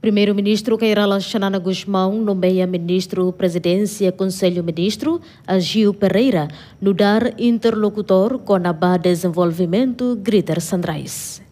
Primeiro-ministro Kairala Xanana Guzmão nomeia ministro presidência Conselho Ministro Agil Pereira no dar interlocutor com a Desenvolvimento Gritter Sandrais.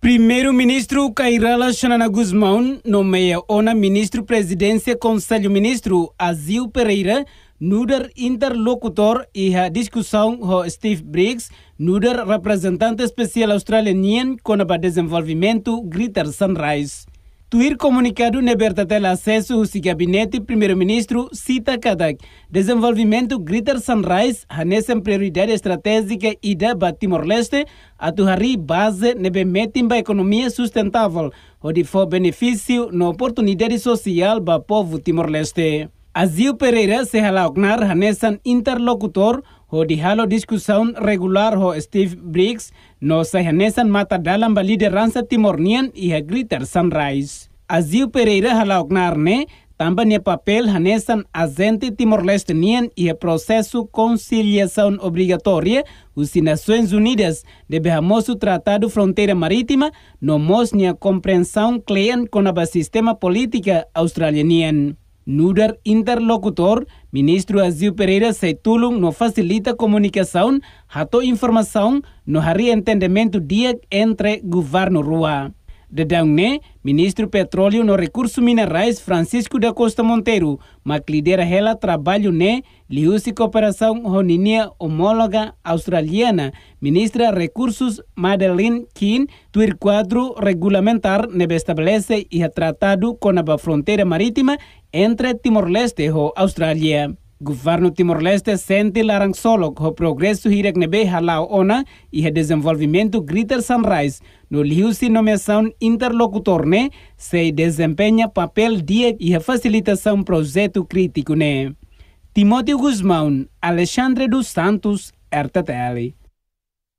Primeiro-ministro Kairala Xanana Guzmão nomeia ONA ministro-presidência Conselho Ministro Azil Pereira Nuder interlocutor e a discussão com Steve Briggs, Nuder representante especial australiano com o desenvolvimento Gritter Sunrise. Tuir comunicado na abertatela acesso ao gabinete primeiro-ministro cita Kadak. Desenvolvimento Greater Sunrise, a prioridade estratégica e da Timor-Leste, a atuhari base nebe metimba economia sustentável, onde for benefício na oportunidade social para o povo Timor-Leste. Azil Pereira se halagnar hanesan interlocutor ho dihalo discussão regular ho Steve Briggs no se hanesan mata dalam ba liderança timornian e a Greater sunrise. Azil Pereira halagnar ne tamba ne papel hanesan azente timor-leste nian e a processo conciliação obrigatória os Nações Unidas de hamos o Tratado Fronteira Marítima no mos ne a compreensão clean com a sistema política australianian. Nudar interlocutor, ministro Azil Pereira Seitulung no facilita comunicação, rato informação no hari entendimento dia entre governo rua. Dedangné, ministro Petróleo no Recurso Minerais Francisco da Costa Monteiro, mas lidera ela trabalho né, liu-se cooperação roninia homóloga australiana, ministra Recursos Madeleine Keane, tuir quadro regulamentar nebe estabelece e tratado com a fronteira marítima entre Timor-Leste e Austrália. Governo Timor-Leste sente larançolo o progresso Hiragnebe Halau Ona e o desenvolvimento Greater Sunrise no liu-se nomeação interlocutor se desempenha papel dia e facilitação projeto crítico né. Timóteo Guzmão, Alexandre dos Santos, RTL.